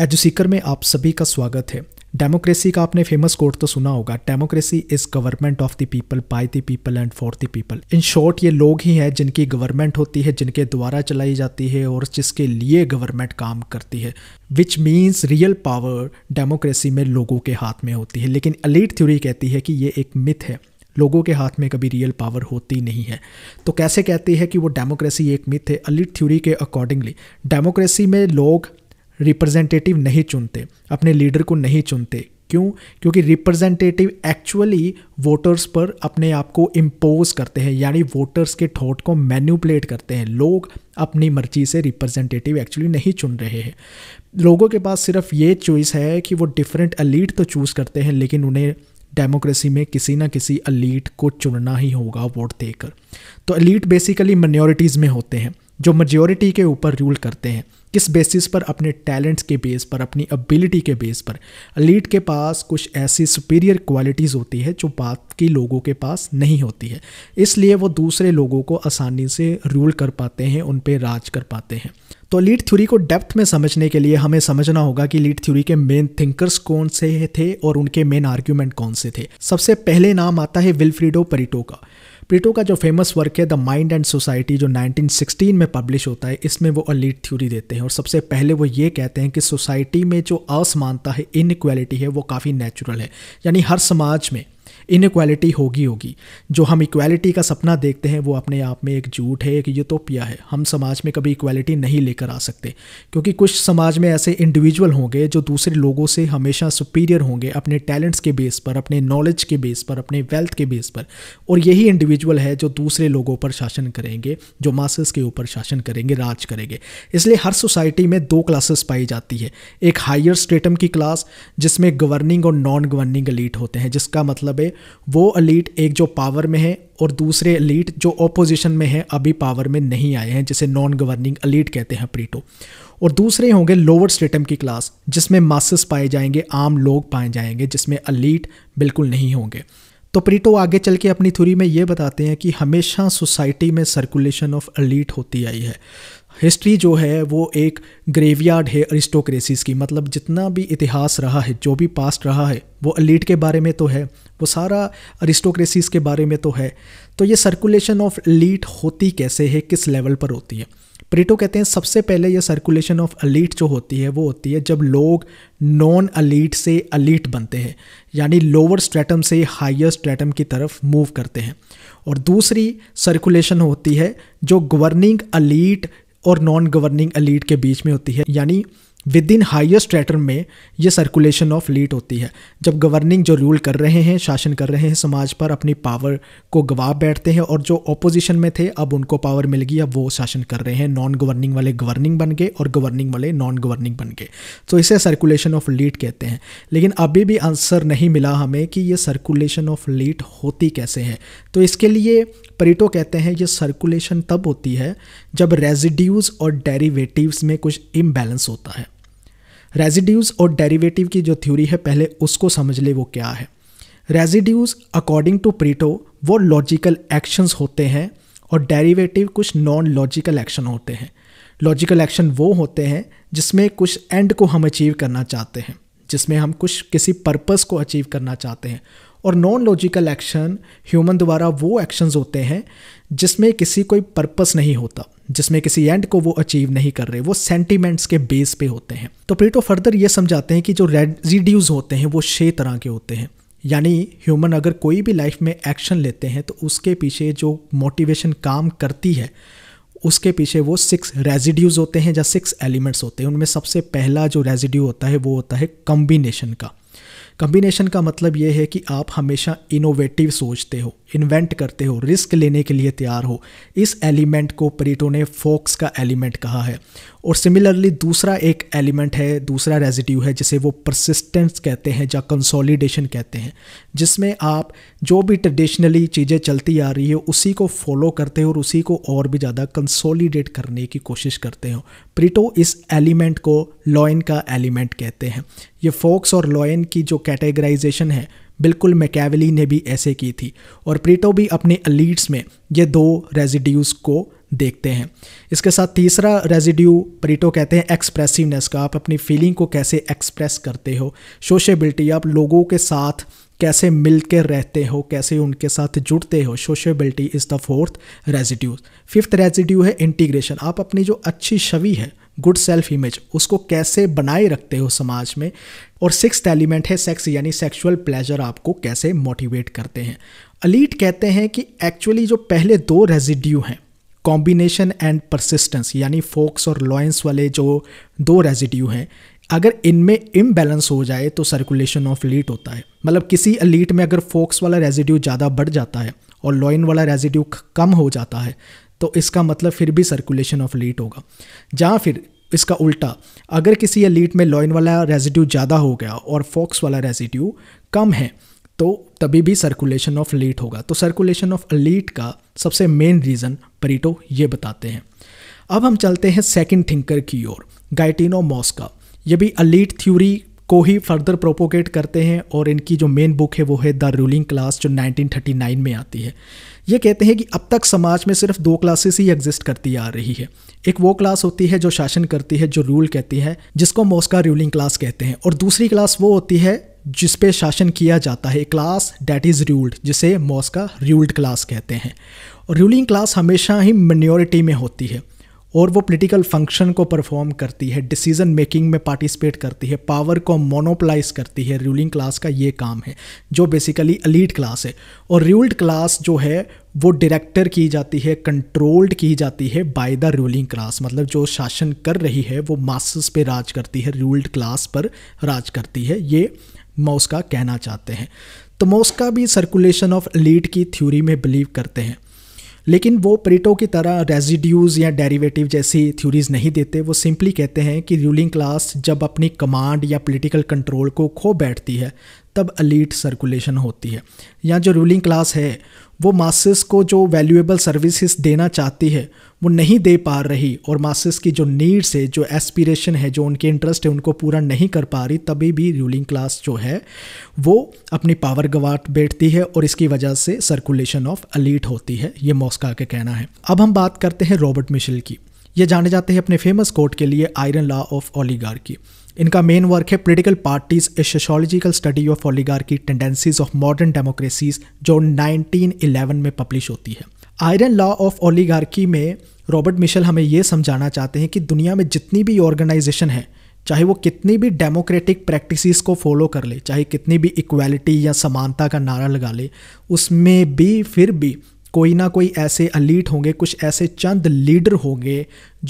सीकर में आप सभी का स्वागत है डेमोक्रेसी का आपने फेमस कोर्ट तो सुना होगा democracy is government of the people by the people and for the people in short ये लोग ही हैं जिनकी गवर्नमेंट होती है जिनके द्वारा चलाई जाती है और जिसके लिए गवर्नमेंट काम करती है which means real power democracy में लोगों के हाथ में होती है लेकिन अलीट थ्योरी कहती है कि ये एक मिथ है लोगों के हाथ में कभी रियल पावर होती नहीं है तो कैसे कहती है कि वो डेमोक्रेसी एक मिथ है अलीट थ्योरी के अकॉर्डिंगली डेमोक्रेसी में लोग रिप्रेजेंटेटिव नहीं चुनते अपने लीडर को नहीं चुनते क्यों क्योंकि रिप्रेजेंटेटिव एक्चुअली वोटर्स पर अपने आप को इम्पोज करते हैं यानी वोटर्स के थॉट को मैन्यूपलेट करते हैं लोग अपनी मर्जी से रिप्रेजेंटेटिव एक्चुअली नहीं चुन रहे हैं लोगों के पास सिर्फ ये चॉइस है कि वो डिफरेंट अलीट तो चूज़ करते हैं लेकिन उन्हें डेमोक्रेसी में किसी ना किसी अलीट को चुनना ही होगा वोट देकर तो अलीट बेसिकली मनोरिटीज़ में होते हैं जो मेजोरिटी के ऊपर रूल करते हैं किस बेसिस पर अपने टैलेंट्स के बेस पर अपनी एबिलिटी के बेस पर लीड के पास कुछ ऐसी सुपीरियर क्वालिटीज़ होती है जो बात की लोगों के पास नहीं होती है इसलिए वो दूसरे लोगों को आसानी से रूल कर पाते हैं उन पर राज कर पाते हैं तो लीड थ्योरी को डेप्थ में समझने के लिए हमें समझना होगा कि लीड थ्योरी के मेन थिंकर्स कौन से थे और उनके मेन आर्ग्यूमेंट कौन से थे सबसे पहले नाम आता है विलफ्रीडो परिटो का प्लेटो का जो फेमस वर्क है द माइंड एंड सोसाइटी जो 1916 में पब्लिश होता है इसमें वो अलीट थ्योरी देते हैं और सबसे पहले वो ये कहते हैं कि सोसाइटी में जो असमानता है इनक्वालिटी है वो काफ़ी नेचुरल है यानी हर समाज में इनक्वालिटी होगी होगी जो हम इक्वालिटी का सपना देखते हैं वो अपने आप में एक झूठ है एक यूतोपिया है हम समाज में कभी इक्वालिटी नहीं लेकर आ सकते क्योंकि कुछ समाज में ऐसे इंडिविजुअल होंगे जो दूसरे लोगों से हमेशा सुपीरियर होंगे अपने टैलेंट्स के बेस पर अपने नॉलेज के बेस पर अपने वेल्थ के बेस पर और यही इंडिविजुअल है जो दूसरे लोगों पर शासन करेंगे जो मासेस के ऊपर शासन करेंगे राज करेंगे इसलिए हर सोसाइटी में दो क्लासेस पाई जाती है एक हायर स्टेटम की क्लास जिसमें गवर्निंग और नॉन गवर्निंग लीड होते हैं जिसका मतलब है वो अलीट एक जो पावर में है और दूसरे अलीट जो ऑपोजिशन में है अभी पावर में नहीं आए हैं जिसे नॉन गवर्निंग अलीट कहते हैं प्रीटो और दूसरे होंगे लोअर स्टेटम की क्लास जिसमें मासस पाए जाएंगे आम लोग पाए जाएंगे जिसमें अलीट बिल्कुल नहीं होंगे तो प्रीटो आगे चल के अपनी थ्योरी में ये बताते हैं कि हमेशा सोसाइटी में सर्कुलेशन ऑफ अलीट होती आई है हिस्ट्री जो है वो एक ग्रेवयार्ड है अरिस्टोक्रेसीज की मतलब जितना भी इतिहास रहा है जो भी पास्ट रहा है वो अलीट के बारे में तो है वो सारा अरिस्टोक्रेसीज के बारे में तो है तो ये सर्कुलेशन ऑफ अलीट होती कैसे है किस लेवल पर होती है प्रिटो कहते हैं सबसे पहले ये सर्कुलेशन ऑफ अलीट जो होती है वो होती है जब लोग नॉन अलीट से अलीट बनते हैं यानी लोअर स्ट्रेटम से हायर स्ट्रेटम की तरफ मूव करते हैं और दूसरी सर्कुलेशन होती है जो गवर्निंग अलीट और नॉन गवर्निंग एलीट के बीच में होती है यानी विद इन हाइयर स्ट्रेटर में ये सर्कुलेशन ऑफ लीड होती है जब गवर्निंग जो रूल कर रहे हैं शासन कर रहे हैं समाज पर अपनी पावर को गवा बैठते हैं और जो ऑपोजिशन में थे अब उनको पावर मिल गई अब वो शासन कर रहे हैं नॉन गवर्निंग वाले गवर्निंग बन गए और गवर्निंग वाले नॉन गवर्निंग बन गए तो इसे सर्कुलेशन ऑफ लीड कहते हैं लेकिन अभी भी आंसर नहीं मिला हमें कि ये सर्कुलेशन ऑफ लीड होती कैसे है तो इसके लिए परिटो कहते हैं ये सर्कुलेशन तब होती है जब रेजिड्यूज़ और डेरिवेटिव्स में कुछ इम्बैलेंस होता है रेजिड्यूज़ और डेरिवेटिव की जो थ्योरी है पहले उसको समझ ले वो क्या है रेजिड्यूज़ अकॉर्डिंग टू प्रीटो वो लॉजिकल एक्शंस होते हैं और डेरिवेटिव कुछ नॉन लॉजिकल एक्शन होते हैं लॉजिकल एक्शन वो होते हैं जिसमें कुछ एंड को हम अचीव करना चाहते हैं जिसमें हम कुछ किसी पर्पस को अचीव करना चाहते हैं और नॉन लॉजिकल एक्शन ह्यूमन द्वारा वो एक्शंस होते हैं जिसमें किसी कोई पर्पस नहीं होता जिसमें किसी एंड को वो अचीव नहीं कर रहे वो सेंटीमेंट्स के बेस पे होते हैं तो प्लेटो फर्दर ये समझाते हैं कि जो रेजिड्यूज होते हैं वो छः तरह के होते हैं यानी ह्यूमन अगर कोई भी लाइफ में एक्शन लेते हैं तो उसके पीछे जो मोटिवेशन काम करती है उसके पीछे वो सिक्स रेजिड्यूज़ होते हैं या सिक्स एलिमेंट्स होते हैं उनमें सबसे पहला जो रेजिड्यू होता है वो होता है कम्बिनेशन का कम्बिनेशन का मतलब ये है कि आप हमेशा इनोवेटिव सोचते हो इन्वेंट करते हो रिस्क लेने के लिए तैयार हो इस एलिमेंट को परिटो ने फोक्स का एलिमेंट कहा है और सिमिलरली दूसरा एक एलिमेंट है दूसरा रेजिड्यू है जिसे वो परसिस्टेंस कहते हैं या कंसोलिडेशन कहते हैं जिसमें आप जो भी ट्रेडिशनली चीज़ें चलती आ रही है उसी को फॉलो करते हो और उसी को और भी ज़्यादा कंसोलिडेट करने की कोशिश करते हो प्रिटो इस एलिमेंट को लॉयन का एलिमेंट कहते हैं ये फोक्स और लॉयन की जो कैटेगराइजेशन है बिल्कुल मैकेवली ने भी ऐसे की थी और प्रिटो भी अपने अलीट्स में ये दो रेजिड्यूज़ को देखते हैं इसके साथ तीसरा रेजिड्यू परिटो कहते हैं एक्सप्रेसिवनेस का आप अपनी फीलिंग को कैसे एक्सप्रेस करते हो सोशेबिलिटी आप लोगों के साथ कैसे मिल के रहते हो कैसे उनके साथ जुड़ते हो sociability is the fourth residue fifth residue है इंटीग्रेशन आप अपनी जो अच्छी छवि है गुड सेल्फ इमेज उसको कैसे बनाए रखते हो समाज में और सिक्स एलिमेंट है सेक्स यानी सेक्सुअल प्लेजर आपको कैसे मोटिवेट करते हैं अलीट कहते हैं कि एक्चुअली जो पहले दो रेजिड्यू हैं कॉम्बिनेशन एंड परसिस्टेंस यानी फोक्स और लॉयंस वाले जो दो रेजिड्यू हैं अगर इनमें इम्बैलेंस हो जाए तो सर्कुलेशन ऑफ लीट होता है मतलब किसी अलीट में अगर फोक्स वाला रेजिड्यू ज़्यादा बढ़ जाता है और लॉइन वाला रेजिड्यू कम हो जाता है तो इसका मतलब फिर भी सर्कुलेशन ऑफ लीट होगा जहाँ फिर इसका उल्टा अगर किसी अलीट में लॉइन वाला रेजिड्यू ज़्यादा हो गया और फोक्स वाला रेजिड्यू कम है तो तभी भी सर्कुलेशन ऑफ लीट होगा तो सर्कुलेशन ऑफ लीट का सबसे मेन रीज़न परिटो ये बताते हैं अब हम चलते हैं सेकंड थिंकर की ओर गाइटिनो मॉस्का ये भी अलीट थ्योरी को ही फर्दर प्रोपोगेट करते हैं और इनकी जो मेन बुक है वो है द रूलिंग क्लास जो 1939 में आती है ये कहते हैं कि अब तक समाज में सिर्फ दो क्लासेस ही एग्जिस्ट करती आ रही है एक वो क्लास होती है जो शासन करती है जो रूल कहती है जिसको मोस्का रूलिंग क्लास कहते हैं और दूसरी क्लास वो होती है जिस पे शासन किया जाता है क्लास डैट इज़ रूल्ड जिसे मॉस्का रूल्ड क्लास कहते हैं और रूलिंग क्लास हमेशा ही मिनोरिटी में होती है और वो पॉलिटिकल फंक्शन को परफॉर्म करती है डिसीजन मेकिंग में पार्टिसिपेट करती है पावर को मोनोपलाइज करती है रूलिंग क्लास का ये काम है जो बेसिकली अलीट क्लास है और रूल्ड क्लास जो है वो डायरेक्टर की जाती है कंट्रोल्ड की जाती है बाय द रूलिंग क्लास मतलब जो शासन कर रही है वो मासस पे राज करती है रूल्ड क्लास पर राज करती है ये मौस का कहना चाहते हैं तो मौस का भी सर्कुलेशन ऑफ लीड की थ्योरी में बिलीव करते हैं लेकिन वो प्रेटो की तरह रेजिड्यूज़ या डेरिवेटिव जैसी थ्योरीज नहीं देते वो सिंपली कहते हैं कि रूलिंग क्लास जब अपनी कमांड या पॉलिटिकल कंट्रोल को खो बैठती है तब अलीट सर्कुलेशन होती है यहाँ जो रूलिंग क्लास है वो मासिस को जो वैल्यूएबल सर्विसेज देना चाहती है वो नहीं दे पा रही और मासिस की जो नीड्स है जो एस्पिरेशन है जो उनके इंटरेस्ट है उनको पूरा नहीं कर पा रही तभी भी रूलिंग क्लास जो है वो अपनी पावर गवा बैठती है और इसकी वजह से सर्कुलेशन ऑफ अलीट होती है ये मॉस्का का कहना है अब हम बात करते हैं रॉबर्ट मिशिल की ये जाने जाते हैं अपने फेमस कोर्ट के लिए iron law of oligarchy इनका मेन वर्क है political parties a sociological study of की टेंडेंसीज ऑफ मॉडर्न डेमोक्रेसीज जो 1911 में पब्लिश होती है आयरन लॉ ऑफ ओलीगार्की में रॉबर्ट मिशेल हमें यह समझाना चाहते हैं कि दुनिया में जितनी भी ऑर्गेनाइजेशन है चाहे वो कितनी भी डेमोक्रेटिक प्रैक्टिसेस को फॉलो कर ले चाहे कितनी भी इक्वालिटी या समानता का नारा लगा ले उसमें भी फिर भी कोई ना कोई ऐसे अलीट होंगे कुछ ऐसे चंद लीडर होंगे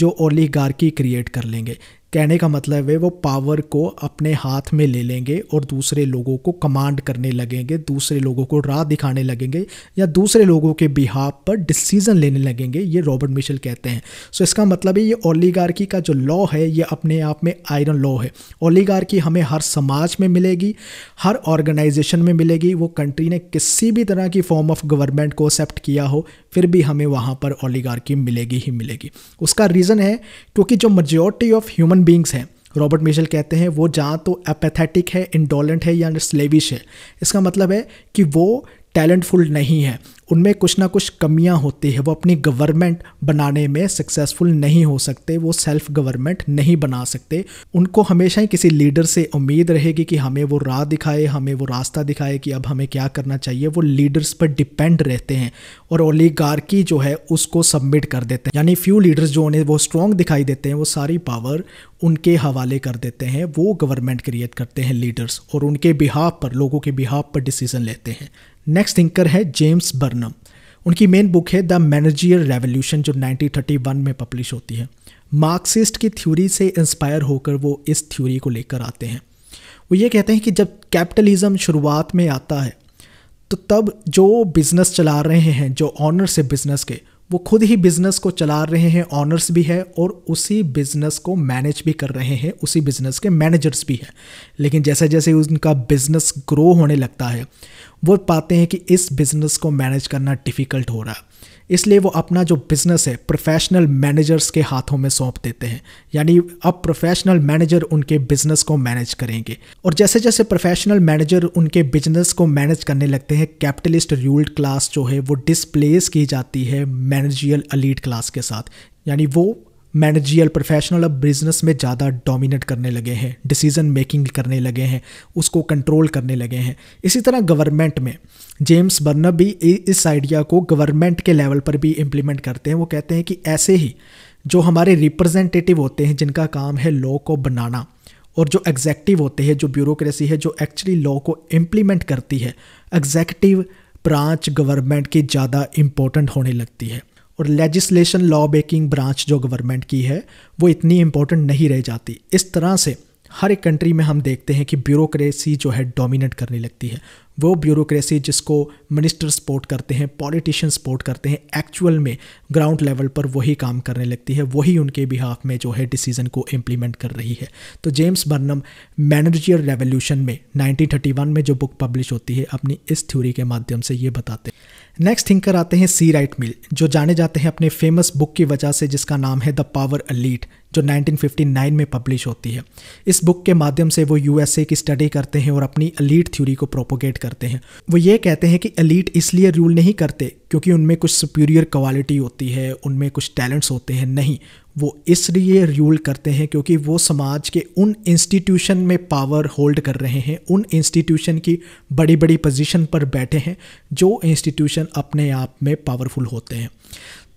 जो ओलीगार्की क्रिएट कर लेंगे कहने का मतलब है वो पावर को अपने हाथ में ले लेंगे और दूसरे लोगों को कमांड करने लगेंगे दूसरे लोगों को राह दिखाने लगेंगे या दूसरे लोगों के बिहाब पर डिसीजन लेने लगेंगे ये रॉबर्ट मिशेल कहते हैं सो so इसका मतलब है ये ओलीगार्की का जो लॉ है ये अपने आप में आयरन लॉ है ओलीगार्की हमें हर समाज में मिलेगी हर ऑर्गेनाइजेशन में मिलेगी वो कंट्री ने किसी भी तरह की फॉर्म ऑफ गवर्नमेंट को एक्सेप्ट किया हो फिर भी हमें वहाँ पर ओलीगार्की मिलेगी ही मिलेगी उसका रीज़न है क्योंकि जो मजोरिटी ऑफ ह्यूमन बींग्स हैं रॉबर्ट मिशेल कहते हैं वो जहाँ तो एपैथेटिक है इंडोलेंट है या स्लेविश है इसका मतलब है कि वो टैलेंटफुल नहीं है उनमें कुछ ना कुछ कमियां होती है वो अपनी गवर्नमेंट बनाने में सक्सेसफुल नहीं हो सकते वो सेल्फ गवर्नमेंट नहीं बना सकते उनको हमेशा ही किसी लीडर से उम्मीद रहेगी कि हमें वो राह दिखाए हमें वो रास्ता दिखाए कि अब हमें क्या करना चाहिए वो लीडर्स पर डिपेंड रहते हैं और ओलीगार्की जो है उसको सबमिट कर देते हैं यानी फ्यू लीडर्स जो उन्हें वो स्ट्रॉन्ग दिखाई देते हैं वो सारी पावर उनके हवाले कर देते हैं वो गवर्नमेंट क्रिएट करते हैं लीडर्स और उनके बिहाव पर लोगों के बिहाव पर डिसीजन लेते हैं नेक्स्ट थिंकर है जेम्स बर्नम उनकी मेन बुक है द मैनेजियर रेवोल्यूशन जो 1931 में पब्लिश होती है मार्क्सिस्ट की थ्योरी से इंस्पायर होकर वो इस थ्योरी को लेकर आते हैं वो ये कहते हैं कि जब कैपिटलिज़म शुरुआत में आता है तो तब जो बिज़नेस चला रहे हैं जो ऑनर से बिज़नेस के वो खुद ही बिजनेस को चला रहे हैं ऑनर्स भी है और उसी बिजनेस को मैनेज भी कर रहे हैं उसी बिजनेस के मैनेजर्स भी हैं लेकिन जैसे जैसे उनका बिजनेस ग्रो होने लगता है वो पाते हैं कि इस बिजनेस को मैनेज करना डिफ़िकल्ट हो रहा है इसलिए वो अपना जो बिज़नेस है प्रोफेशनल मैनेजर्स के हाथों में सौंप देते हैं यानी अब प्रोफेशनल मैनेजर उनके बिज़नेस को मैनेज करेंगे और जैसे जैसे प्रोफेशनल मैनेजर उनके बिजनेस को मैनेज करने लगते हैं कैपिटलिस्ट रूल्ड क्लास जो है वो डिसप्लेस की जाती है मैनेजियल अलीट क्लास के साथ यानी वो मैनेजियल प्रोफेशनल अब बिजनेस में ज़्यादा डोमिनेट करने लगे हैं डिसीजन मेकिंग करने लगे हैं उसको कंट्रोल करने लगे हैं इसी तरह गवर्नमेंट में जेम्स बर्नब भी इस आइडिया को गवर्नमेंट के लेवल पर भी इम्प्लीमेंट करते हैं वो कहते हैं कि ऐसे ही जो हमारे रिप्रेजेंटेटिव होते हैं जिनका काम है लॉ को बनाना और जो एग्जैक्टिव होते हैं जो ब्यूरोक्रेसी है जो एक्चुअली लॉ को इम्प्लीमेंट करती है एग्जैक्टिव ब्रांच गवर्नमेंट की ज़्यादा इम्पोर्टेंट होने लगती है और लेजिस्लेशन लॉ मेकिंग ब्रांच जो गवर्नमेंट की है वो इतनी इम्पोर्टेंट नहीं रह जाती इस तरह से हर एक कंट्री में हम देखते हैं कि ब्यूरोक्रेसी जो है डोमिनेट करने लगती है वो ब्यूरोक्रेसी जिसको मिनिस्टर सपोर्ट करते हैं पॉलिटिशियन सपोर्ट करते हैं एक्चुअल में ग्राउंड लेवल पर वही काम करने लगती है वही उनके बिहाफ में जो है डिसीजन को इम्प्लीमेंट कर रही है तो जेम्स बर्नम मैनेजियर रेवोल्यूशन में 1931 में जो बुक पब्लिश होती है अपनी इस थ्योरी के माध्यम से ये बताते हैं नेक्स्ट थिंकर आते हैं सी राइट मिल जो जाने जाते हैं अपने फेमस बुक की वजह से जिसका नाम है द पावर अलीट जो 1959 में पब्लिश होती है इस बुक के माध्यम से वो यूएसए की स्टडी करते हैं और अपनी अलीट थ्योरी को प्रोपोगेट करते हैं वो ये कहते हैं कि अलीट इसलिए रूल नहीं करते क्योंकि उनमें कुछ सुपीरियर क्वालिटी होती है उनमें कुछ टैलेंट्स होते हैं नहीं वो इसलिए रूल करते हैं क्योंकि वो समाज के उन इंस्टीट्यूशन में पावर होल्ड कर रहे हैं उन इंस्टीट्यूशन की बड़ी बड़ी पोजीशन पर बैठे हैं जो इंस्टीट्यूशन अपने आप में पावरफुल होते हैं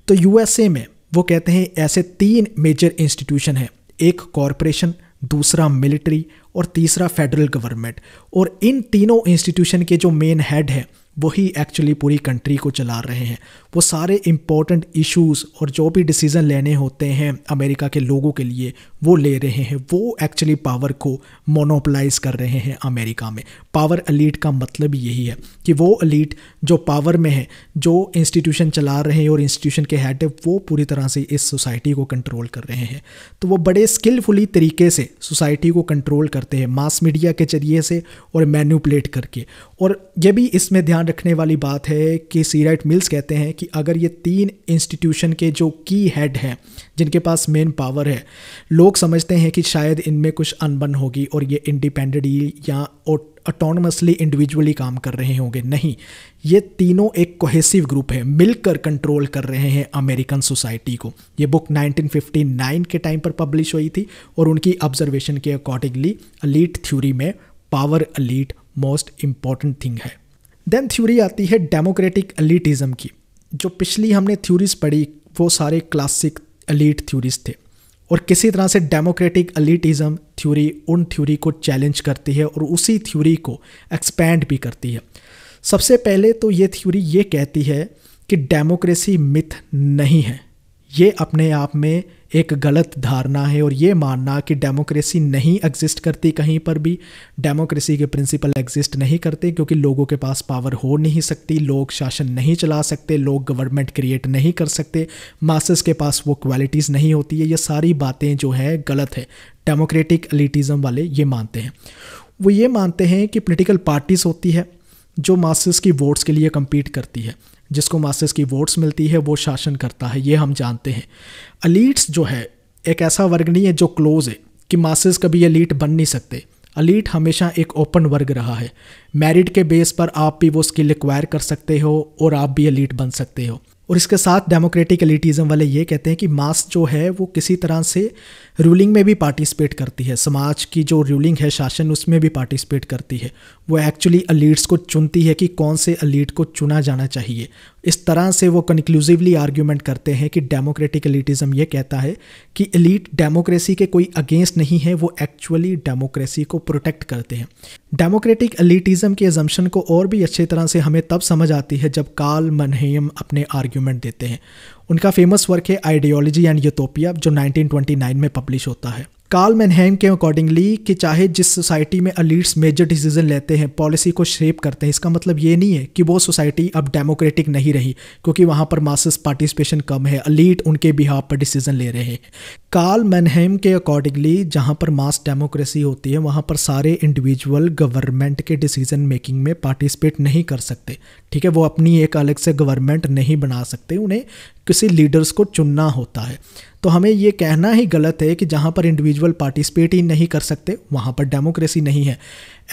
तो यूएसए में वो कहते हैं ऐसे तीन मेजर इंस्टीट्यूशन हैं एक कॉरपोरेशन दूसरा मिलिट्री और तीसरा फेडरल गवर्नमेंट और इन तीनों इंस्टीट्यूशन के जो मेन हेड हैं वही एक्चुअली पूरी कंट्री को चला रहे हैं वो सारे इम्पोर्टेंट इश्यूज और जो भी डिसीज़न लेने होते हैं अमेरिका के लोगों के लिए वो ले रहे हैं वो एक्चुअली पावर को मोनोपलाइज कर रहे हैं अमेरिका में पावर अलीट का मतलब यही है कि वो अलीट जो पावर में है जो इंस्टीट्यूशन चला रहे हैं और इंस्टीट्यूशन के हेड है वो पूरी तरह से इस सोसाइटी को कंट्रोल कर रहे हैं तो वो बड़े स्किलफुली तरीके से सोसाइटी को कंट्रोल करते हैं मास मीडिया के जरिए से और मैन्यूपलेट करके और ये भी इसमें ध्यान रखने वाली बात है कि सीराइट मिल्स कहते हैं कि अगर ये तीन इंस्टीट्यूशन के जो की हेड हैं जिनके पास मेन पावर है लोग समझते हैं कि शायद इनमें कुछ अनबन होगी और ये इंडिपेंडेंटली या ऑटोनमसली इंडिविजुअली काम कर रहे होंगे नहीं ये तीनों एक कोहेसिव ग्रुप है मिलकर कंट्रोल कर रहे हैं अमेरिकन सोसाइटी को ये बुक 1959 के टाइम पर पब्लिश हुई थी और उनकी ऑब्जर्वेशन के अकॉर्डिंगली अलीट थ्योरी में power elite most important thing है देन थ्योरी आती है डेमोक्रेटिक अलीटिज़म की जो पिछली हमने थ्योरीज पढ़ी वो सारे क्लासिक अलीट थ्योरीज थे और किसी तरह से डेमोक्रेटिक अलीटिज़म थ्योरी उन थ्योरी को चैलेंज करती है और उसी थ्योरी को एक्सपैंड भी करती है सबसे पहले तो ये थ्योरी ये कहती है कि डेमोक्रेसी मिथ नहीं है ये अपने आप में एक गलत धारणा है और ये मानना कि डेमोक्रेसी नहीं एग्जिस्ट करती कहीं पर भी डेमोक्रेसी के प्रिंसिपल एग्जिस्ट नहीं करते क्योंकि लोगों के पास पावर हो नहीं सकती लोग शासन नहीं चला सकते लोग गवर्नमेंट क्रिएट नहीं कर सकते मासेस के पास वो क्वालिटीज़ नहीं होती है ये सारी बातें जो है गलत है डेमोक्रेटिक एलिटिज़म वाले ये मानते हैं वो ये मानते हैं कि पोलिटिकल पार्टीज़ होती है जो मासेस की वोट्स के लिए कम्पीट करती है जिसको मासेस की वोट्स मिलती है वो शासन करता है ये हम जानते हैं अलीट्स जो है एक ऐसा वर्ग नहीं है जो क्लोज है कि मासेस कभी अलीट बन नहीं सकते अलीट हमेशा एक ओपन वर्ग रहा है मेरिट के बेस पर आप भी वो स्किल एक्वायर कर सकते हो और आप भी अलीट बन सकते हो और इसके साथ डेमोक्रेटिक एलिटिज़म वाले ये कहते हैं कि मास जो है वो किसी तरह से रूलिंग में भी पार्टिसिपेट करती है समाज की जो रूलिंग है शासन उसमें भी पार्टिसिपेट करती है वो एक्चुअली अलीट्स को चुनती है कि कौन से अलीट को चुना जाना चाहिए इस तरह से वो कंक्लूजिवली आर्ग्यूमेंट करते हैं कि डेमोक्रेटिक एलिटिज्म ये कहता है कि एलिट डेमोक्रेसी के कोई अगेंस्ट नहीं है वो एक्चुअली डेमोक्रेसी को प्रोटेक्ट करते हैं डेमोक्रेटिक एलिटिज्म के एजम्पन को और भी अच्छी तरह से हमें तब समझ आती है जब काल मनहेम अपने आर्ग्यूमेंट देते हैं उनका फेमस वर्क है आइडियोलॉजी एंड यूटोपिया जो 1929 में पब्लिश होता है कार्ल मैनहेम के अकॉर्डिंगली कि चाहे जिस सोसाइटी में अलीट्स मेजर डिसीजन लेते हैं पॉलिसी को शेप करते हैं इसका मतलब ये नहीं है कि वो सोसाइटी अब डेमोक्रेटिक नहीं रही क्योंकि वहाँ पर मासस पार्टिसिपेशन कम है अलीट उनके बिहाव पर डिसीजन ले रहे हैं कार्ल मैनहेम के अकॉर्डिंगली जहाँ पर मास डेमोक्रेसी होती है वहाँ पर सारे इंडिविजुअल गवर्नमेंट के डिसीजन मेकिंग में पार्टिसिपेट नहीं कर सकते ठीक है वो अपनी एक अलग से गवर्नमेंट नहीं बना सकते उन्हें किसी लीडर्स को चुनना होता है तो हमें ये कहना ही गलत है कि जहाँ पर इंडिविजुअल पार्टिसिपेट ही नहीं कर सकते वहाँ पर डेमोक्रेसी नहीं है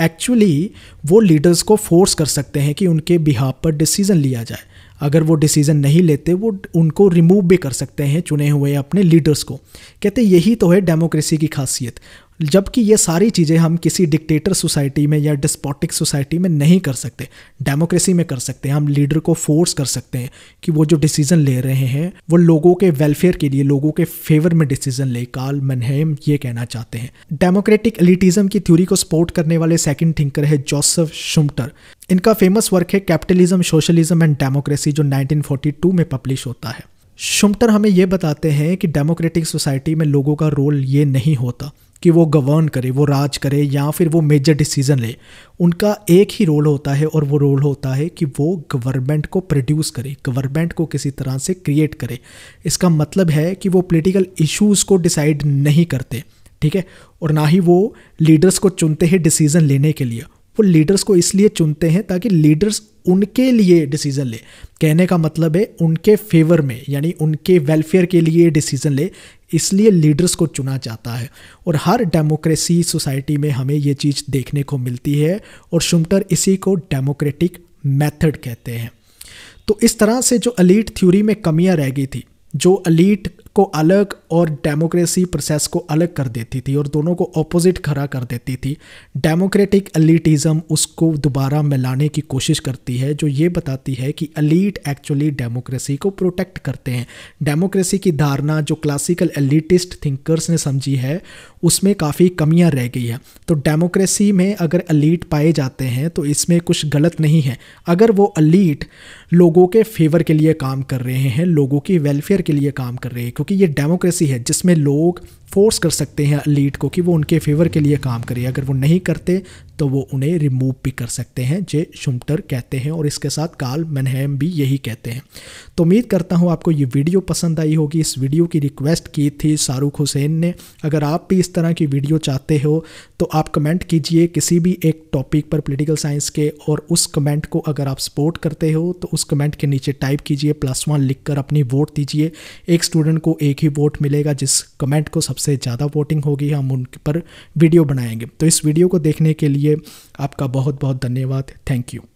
एक्चुअली वो लीडर्स को फोर्स कर सकते हैं कि उनके बिहाब पर डिसीज़न लिया जाए अगर वो डिसीज़न नहीं लेते वो उनको रिमूव भी कर सकते हैं चुने हुए अपने लीडर्स को कहते यही तो है डेमोक्रेसी की खासियत जबकि ये सारी चीज़ें हम किसी डिक्टेटर सोसाइटी में या डिस्पोटिक सोसाइटी में नहीं कर सकते डेमोक्रेसी में कर सकते हैं हम लीडर को फोर्स कर सकते हैं कि वो जो डिसीज़न ले रहे हैं वो लोगों के वेलफेयर के लिए लोगों के फेवर में डिसीज़न ले काल मनहेम ये कहना चाहते हैं डेमोक्रेटिक एलिटिज्म की थ्योरी को सपोर्ट करने वाले सेकेंड थिंकर है जोसेफ शुमटर इनका फेमस वर्क है कैपिटलिज्म सोशलिज्म एंड डेमोक्रेसी जो 1942 में पब्लिश होता है शुमटर हमें यह बताते हैं कि डेमोक्रेटिक सोसाइटी में लोगों का रोल ये नहीं होता कि वो गवर्न करे वो राज करे या फिर वो मेजर डिसीज़न ले उनका एक ही रोल होता है और वो रोल होता है कि वो गवर्नमेंट को प्रोड्यूस करे गवर्नमेंट को किसी तरह से क्रिएट करे इसका मतलब है कि वो पॉलिटिकल इश्यूज़ को डिसाइड नहीं करते ठीक है और ना ही वो लीडर्स को चुनते हैं डिसीज़न लेने के लिए वो लीडर्स को इसलिए चुनते हैं ताकि लीडर्स उनके लिए डिसीजन ले कहने का मतलब है उनके फेवर में यानी उनके वेलफेयर के लिए डिसीजन ले इसलिए लीडर्स को चुना जाता है और हर डेमोक्रेसी सोसाइटी में हमें ये चीज़ देखने को मिलती है और शुमटर इसी को डेमोक्रेटिक मेथड कहते हैं तो इस तरह से जो अलीट थ्योरी में कमियां रह गई थी जो अलीट को अलग और डेमोक्रेसी प्रोसेस को अलग कर देती थी और दोनों को ऑपोजिट खड़ा कर देती थी डेमोक्रेटिक अलीटिज़म उसको दोबारा मिलाने की कोशिश करती है जो ये बताती है कि अलीट एक्चुअली डेमोक्रेसी को प्रोटेक्ट करते हैं डेमोक्रेसी की धारणा जो क्लासिकल एलिटिस्ट थिंकर्स ने समझी है उसमें काफ़ी कमियाँ रह गई है तो डेमोक्रेसी में अगर अलीट पाए जाते हैं तो इसमें कुछ गलत नहीं है अगर वो अलीट लोगों के फेवर के लिए काम कर रहे हैं लोगों की वेलफेयर के लिए काम कर रहे हैं क्योंकि ये डेमोक्रेसी है जिसमें लोग फोर्स कर सकते हैं लीड को कि वो उनके फेवर के लिए काम करे अगर वो नहीं करते तो वो उन्हें रिमूव भी कर सकते हैं जे शुमटर कहते हैं और इसके साथ काल मनहम भी यही कहते हैं तो उम्मीद करता हूँ आपको ये वीडियो पसंद आई होगी इस वीडियो की रिक्वेस्ट की थी शाहरुख हुसैन ने अगर आप भी इस तरह की वीडियो चाहते हो तो आप कमेंट कीजिए किसी भी एक टॉपिक पर पोलिटिकल साइंस के और उस कमेंट को अगर आप सपोर्ट करते हो तो उस कमेंट के नीचे टाइप कीजिए प्लस वन लिख कर अपनी वोट दीजिए एक स्टूडेंट को एक ही वोट मिलेगा जिस कमेंट को सबसे ज़्यादा वोटिंग होगी हम उन पर वीडियो बनाएंगे तो इस वीडियो को देखने के लिए लिए आपका बहुत बहुत धन्यवाद थैंक यू